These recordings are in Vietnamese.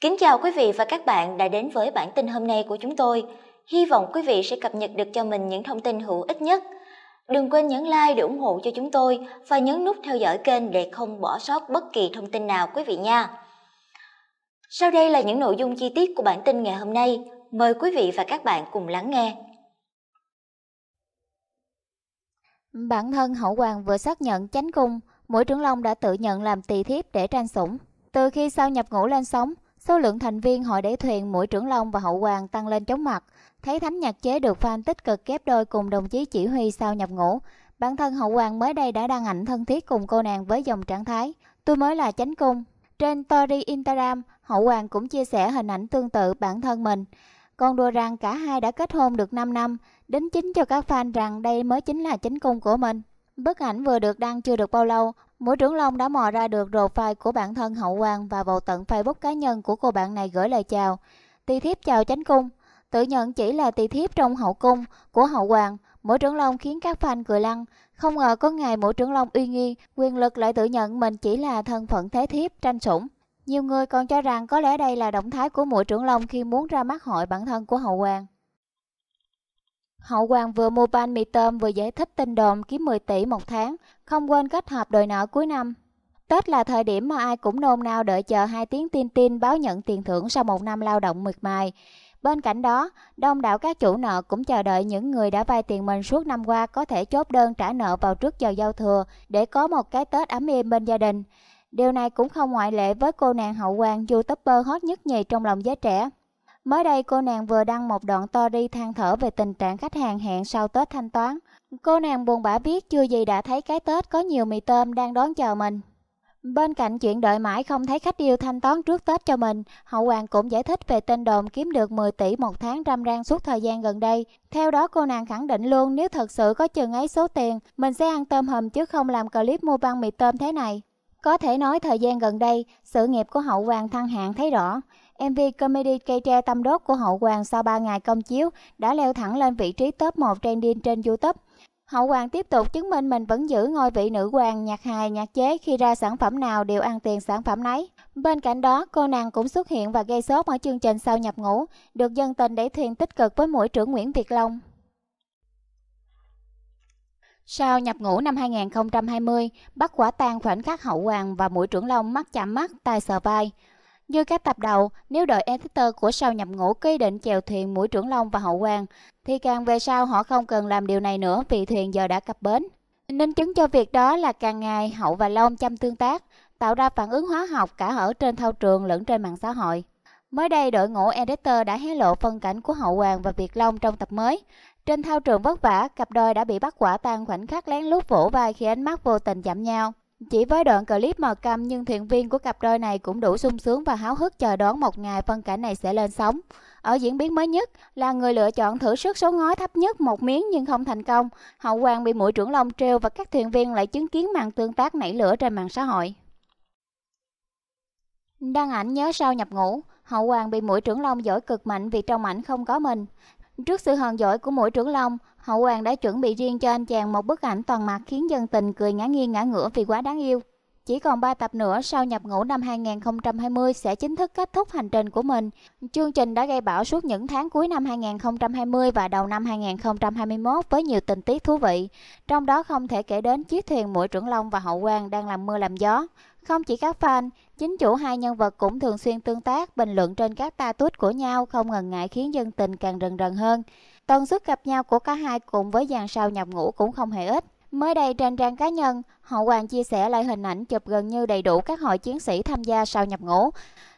Kính chào quý vị và các bạn đã đến với bản tin hôm nay của chúng tôi. Hy vọng quý vị sẽ cập nhật được cho mình những thông tin hữu ích nhất. Đừng quên nhấn like để ủng hộ cho chúng tôi và nhấn nút theo dõi kênh để không bỏ sót bất kỳ thông tin nào quý vị nha. Sau đây là những nội dung chi tiết của bản tin ngày hôm nay. Mời quý vị và các bạn cùng lắng nghe. Bản thân Hậu Hoàng vừa xác nhận chánh cung, Mũi Trưởng Long đã tự nhận làm tỳ thiếp để tranh sủng. Từ khi sao nhập ngũ lên sống, Số lượng thành viên hội đẩy thuyền mũi trưởng long và hậu hoàng tăng lên chóng mặt. Thấy thánh nhạc chế được fan tích cực ghép đôi cùng đồng chí chỉ huy sau nhập ngũ. Bản thân hậu hoàng mới đây đã đăng ảnh thân thiết cùng cô nàng với dòng trạng thái. Tôi mới là chánh cung. Trên story Instagram, hậu hoàng cũng chia sẻ hình ảnh tương tự bản thân mình. Còn đùa rằng cả hai đã kết hôn được 5 năm, đính chính cho các fan rằng đây mới chính là chánh cung của mình. Bức ảnh vừa được đăng chưa được bao lâu, Mũi trưởng Long đã mò ra được rồ file của bản thân Hậu Quang và vào tận Facebook cá nhân của cô bạn này gửi lời chào. Tỳ thiếp chào chánh cung. Tự nhận chỉ là tỳ thiếp trong hậu cung của Hậu Hoàng, Mũi trưởng Long khiến các fan cười lăn. Không ngờ có ngày Mũi trưởng Long uy nghi, quyền lực lại tự nhận mình chỉ là thân phận thế thiếp tranh sủng. Nhiều người còn cho rằng có lẽ đây là động thái của Mũi trưởng Long khi muốn ra mắt hội bản thân của Hậu Hoàng. Hậu Hoàng vừa mua banh mì tôm vừa giải thích tin đồn kiếm 10 tỷ một tháng, không quên kết hợp đòi nợ cuối năm. Tết là thời điểm mà ai cũng nôn nao đợi chờ hai tiếng tin tin báo nhận tiền thưởng sau một năm lao động miệt mài. Bên cạnh đó, đông đảo các chủ nợ cũng chờ đợi những người đã vay tiền mình suốt năm qua có thể chốt đơn trả nợ vào trước giờ giao thừa để có một cái Tết ấm êm bên gia đình. Điều này cũng không ngoại lệ với cô nàng hậu hoàng youtuber hot nhất nhì trong lòng giới trẻ. Mới đây cô nàng vừa đăng một đoạn story than thở về tình trạng khách hàng hẹn sau Tết thanh toán. Cô nàng buồn bã viết chưa gì đã thấy cái Tết có nhiều mì tôm đang đón chờ mình. Bên cạnh chuyện đợi mãi không thấy khách yêu thanh toán trước Tết cho mình, Hậu Hoàng cũng giải thích về tên đồn kiếm được 10 tỷ một tháng răm rang suốt thời gian gần đây. Theo đó cô nàng khẳng định luôn nếu thật sự có chừng ấy số tiền, mình sẽ ăn tôm hầm chứ không làm clip mua băng mì tôm thế này. Có thể nói thời gian gần đây, sự nghiệp của Hậu Hoàng thăng hạng thấy rõ. MV comedy cây tre tâm đốt của Hậu Hoàng sau 3 ngày công chiếu đã leo thẳng lên vị trí top 1 trending trên YouTube. Hậu Hoàng tiếp tục chứng minh mình vẫn giữ ngôi vị nữ hoàng nhạc hài nhạc chế khi ra sản phẩm nào đều ăn tiền sản phẩm nấy. Bên cạnh đó, cô nàng cũng xuất hiện và gây sốt ở chương trình sau nhập ngũ, được dân tình để thuyền tích cực với mũi trưởng Nguyễn Việt Long. Sau nhập ngũ năm 2020, bắt quả tang khoảnh khắc Hậu Hoàng và mũi trưởng Long mắt chạm mắt, tay sờ vai. Như các tập đầu, nếu đội editor của sao nhập ngũ quy định chèo thuyền mũi trưởng long và hậu quan, thì càng về sau họ không cần làm điều này nữa vì thuyền giờ đã cập bến. Nên chứng cho việc đó là càng ngày hậu và long chăm tương tác, tạo ra phản ứng hóa học cả ở trên thao trường lẫn trên mạng xã hội. Mới đây, đội ngũ editor đã hé lộ phân cảnh của Hậu Hoàng và Việt Long trong tập mới. Trên thao trường vất vả, cặp đôi đã bị bắt quả tang khoảnh khắc lén lút vỗ vai khi ánh mắt vô tình chạm nhau. Chỉ với đoạn clip mờ câm nhưng thuyền viên của cặp đôi này cũng đủ sung sướng và háo hức chờ đón một ngày phân cảnh này sẽ lên sóng. Ở diễn biến mới nhất là người lựa chọn thử sức số ngói thấp nhất một miếng nhưng không thành công. Hậu Quang bị mũi trưởng long treo và các thuyền viên lại chứng kiến màn tương tác nảy lửa trên mạng xã hội. Đăng ảnh nhớ sau nhập ngũ, Hậu hoàng bị mũi trưởng long dỗi cực mạnh vì trong ảnh không có mình. Trước sự hờn dỗi của mũi trưởng long, Hậu Hoàng đã chuẩn bị riêng cho anh chàng một bức ảnh toàn mặt khiến dân tình cười ngã nghiêng ngã ngửa vì quá đáng yêu. Chỉ còn 3 tập nữa sau nhập ngũ năm 2020 sẽ chính thức kết thúc hành trình của mình. Chương trình đã gây bão suốt những tháng cuối năm 2020 và đầu năm 2021 với nhiều tình tiết thú vị. Trong đó không thể kể đến chiếc thuyền mũi trưởng long và hậu quan đang làm mưa làm gió. Không chỉ các fan, chính chủ hai nhân vật cũng thường xuyên tương tác, bình luận trên các ta tuyết của nhau không ngần ngại khiến dân tình càng rần rần hơn. Tần suất gặp nhau của cả hai cùng với dàn sao nhập ngũ cũng không hề ít. Mới đây trên trang cá nhân, Hậu Hoàng chia sẻ lại hình ảnh chụp gần như đầy đủ các hội chiến sĩ tham gia sau nhập ngũ.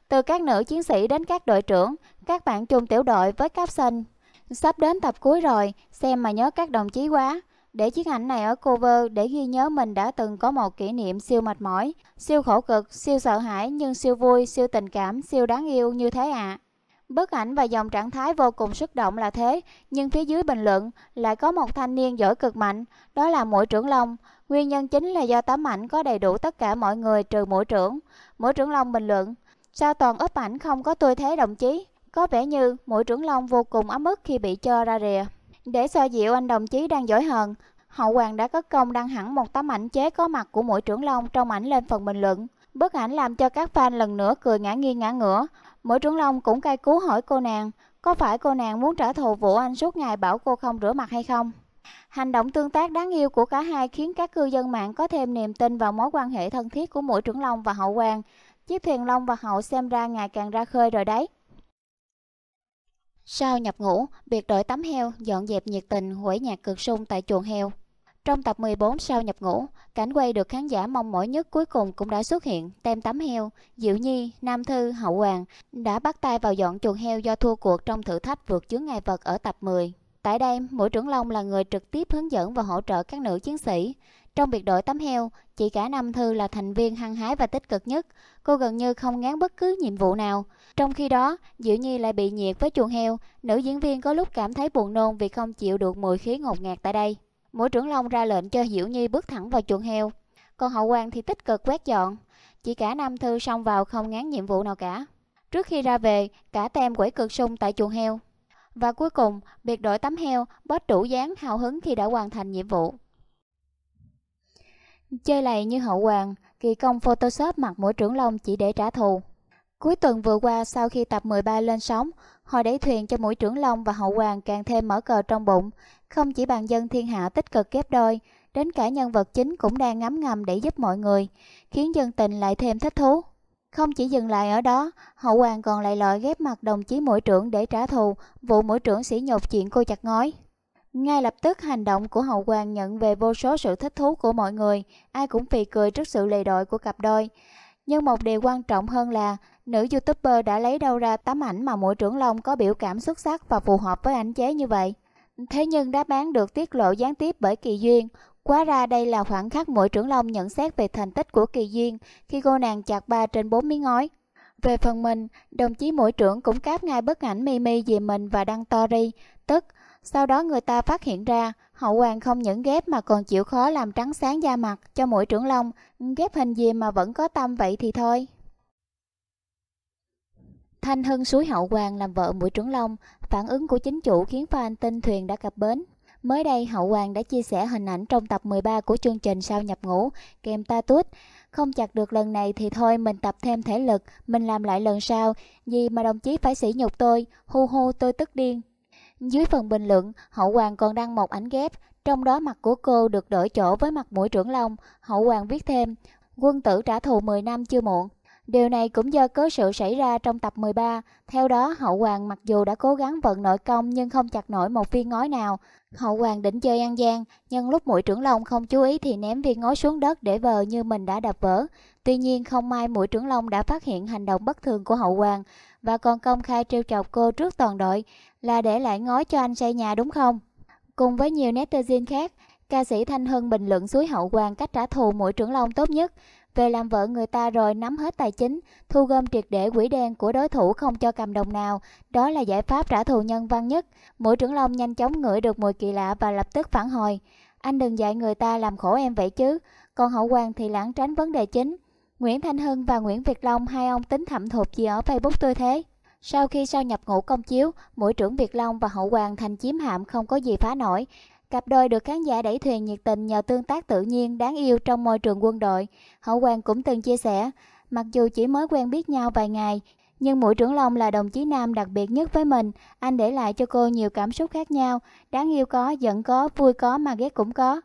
Từ các nữ chiến sĩ đến các đội trưởng, các bạn chung tiểu đội với cáp xanh. Sắp đến tập cuối rồi, xem mà nhớ các đồng chí quá. Để chiếc ảnh này ở cover để ghi nhớ mình đã từng có một kỷ niệm siêu mệt mỏi, siêu khổ cực, siêu sợ hãi nhưng siêu vui, siêu tình cảm, siêu đáng yêu như thế ạ. À. Bức ảnh và dòng trạng thái vô cùng xúc động là thế, nhưng phía dưới bình luận lại có một thanh niên giỏi cực mạnh, đó là mũi trưởng long. Nguyên nhân chính là do tấm ảnh có đầy đủ tất cả mọi người trừ mũi trưởng. Mũi trưởng long bình luận, sao toàn ấp ảnh không có tôi thế đồng chí? Có vẻ như mũi trưởng long vô cùng ấm ức khi bị cho ra rìa. Để so dịu anh đồng chí đang giỏi hơn Hậu Hoàng đã cất công đăng hẳn một tấm ảnh chế có mặt của mũi trưởng long trong ảnh lên phần bình luận. Bức ảnh làm cho các fan lần nữa cười ngã nghiêng ngã ngửa. Mỗi trưởng long cũng cay cú hỏi cô nàng, có phải cô nàng muốn trả thù Vũ Anh suốt ngày bảo cô không rửa mặt hay không? Hành động tương tác đáng yêu của cả hai khiến các cư dân mạng có thêm niềm tin vào mối quan hệ thân thiết của mũi trưởng long và hậu quan. Chiếc thuyền long và hậu xem ra ngày càng ra khơi rồi đấy. Sau nhập ngũ, biệt đội tắm heo dọn dẹp nhiệt tình quẩy nhạc cực sung tại chuồng heo. Trong tập 14 sau nhập ngũ, cảnh quay được khán giả mong mỏi nhất cuối cùng cũng đã xuất hiện. Tem tắm heo, Diệu Nhi, Nam Thư, Hậu Hoàng đã bắt tay vào dọn chuồng heo do thua cuộc trong thử thách vượt chướng ngại vật ở tập 10. Tại đây, mỗi Trưởng Long là người trực tiếp hướng dẫn và hỗ trợ các nữ chiến sĩ. Trong biệt đội tắm heo, chị cả Nam Thư là thành viên hăng hái và tích cực nhất. Cô gần như không ngán bất cứ nhiệm vụ nào. Trong khi đó, Diệu Nhi lại bị nhiệt với chuồng heo. Nữ diễn viên có lúc cảm thấy buồn nôn vì không chịu được mùi khí ngột ngạt tại đây. Mũi trưởng long ra lệnh cho diễu Nhi bước thẳng vào chuồng heo. Còn hậu quan thì tích cực quét dọn. Chỉ cả năm thư xong vào không ngán nhiệm vụ nào cả. Trước khi ra về, cả tem quẩy cực sung tại chuồng heo. Và cuối cùng, biệt đội tắm heo bớt đủ dáng hào hứng khi đã hoàn thành nhiệm vụ. Chơi lầy như hậu hoàng, kỳ công Photoshop mặt mũi trưởng long chỉ để trả thù. Cuối tuần vừa qua sau khi tập 13 lên sóng, Họ đẩy thuyền cho mũi trưởng long và hậu hoàng càng thêm mở cờ trong bụng. Không chỉ bàn dân thiên hạ tích cực kép đôi, đến cả nhân vật chính cũng đang ngấm ngầm để giúp mọi người, khiến dân tình lại thêm thích thú. Không chỉ dừng lại ở đó, hậu hoàng còn lại lọi ghép mặt đồng chí mũi trưởng để trả thù vụ mũi trưởng sỉ nhục chuyện cô chặt ngói. Ngay lập tức hành động của hậu hoàng nhận về vô số sự thích thú của mọi người, ai cũng phì cười trước sự lề đội của cặp đôi. Nhưng một điều quan trọng hơn là nữ youtuber đã lấy đâu ra tấm ảnh mà mỗi trưởng long có biểu cảm xuất sắc và phù hợp với ảnh chế như vậy. Thế nhưng đáp án được tiết lộ gián tiếp bởi Kỳ Duyên. Quá ra đây là khoảng khắc mỗi trưởng long nhận xét về thành tích của Kỳ Duyên khi cô nàng chặt 3 trên 4 miếng ngói. Về phần mình, đồng chí mỗi trưởng cũng cáp ngay bức ảnh Mimi về mình và đăng story, tức sau đó người ta phát hiện ra, hậu hoàng không những ghép mà còn chịu khó làm trắng sáng da mặt cho mũi trưởng long, ghép hình gì mà vẫn có tâm vậy thì thôi. Thanh Hưng suối hậu hoàng làm vợ mũi trưởng long, phản ứng của chính chủ khiến fan tinh thuyền đã cập bến. Mới đây, Hậu Hoàng đã chia sẻ hình ảnh trong tập 13 của chương trình sau nhập ngũ, kèm ta tút. Không chặt được lần này thì thôi mình tập thêm thể lực, mình làm lại lần sau. Gì mà đồng chí phải sỉ nhục tôi, hu hu tôi tức điên, dưới phần bình luận, Hậu Hoàng còn đăng một ảnh ghép, trong đó mặt của cô được đổi chỗ với mặt mũi trưởng long. Hậu Hoàng viết thêm, quân tử trả thù 10 năm chưa muộn. Điều này cũng do cớ sự xảy ra trong tập 13, theo đó Hậu Hoàng mặc dù đã cố gắng vận nội công nhưng không chặt nổi một viên ngói nào. Hậu Hoàng định chơi ăn gian, nhưng lúc mũi trưởng long không chú ý thì ném viên ngói xuống đất để vờ như mình đã đập vỡ. Tuy nhiên không may mũi trưởng long đã phát hiện hành động bất thường của Hậu Hoàng và còn công khai trêu chọc cô trước toàn đội là để lại ngói cho anh xây nhà đúng không? Cùng với nhiều netizen khác, ca sĩ Thanh Hân bình luận suối Hậu Hoàng cách trả thù mũi trưởng long tốt nhất. Về làm vợ người ta rồi nắm hết tài chính, thu gom triệt để quỹ đen của đối thủ không cho cầm đồng nào, đó là giải pháp trả thù nhân văn nhất. Mũi trưởng long nhanh chóng ngửi được mùi kỳ lạ và lập tức phản hồi. Anh đừng dạy người ta làm khổ em vậy chứ, còn hậu hoàng thì lãng tránh vấn đề chính. Nguyễn Thanh Hưng và Nguyễn Việt Long hai ông tính thẩm thụt gì ở Facebook tôi thế. Sau khi sao nhập ngũ công chiếu, mũi trưởng Việt Long và hậu hoàng thành chiếm hạm không có gì phá nổi. Cặp đôi được khán giả đẩy thuyền nhiệt tình nhờ tương tác tự nhiên, đáng yêu trong môi trường quân đội. Hậu Quang cũng từng chia sẻ, mặc dù chỉ mới quen biết nhau vài ngày, nhưng mũi trưởng long là đồng chí nam đặc biệt nhất với mình. Anh để lại cho cô nhiều cảm xúc khác nhau, đáng yêu có, giận có, vui có mà ghét cũng có.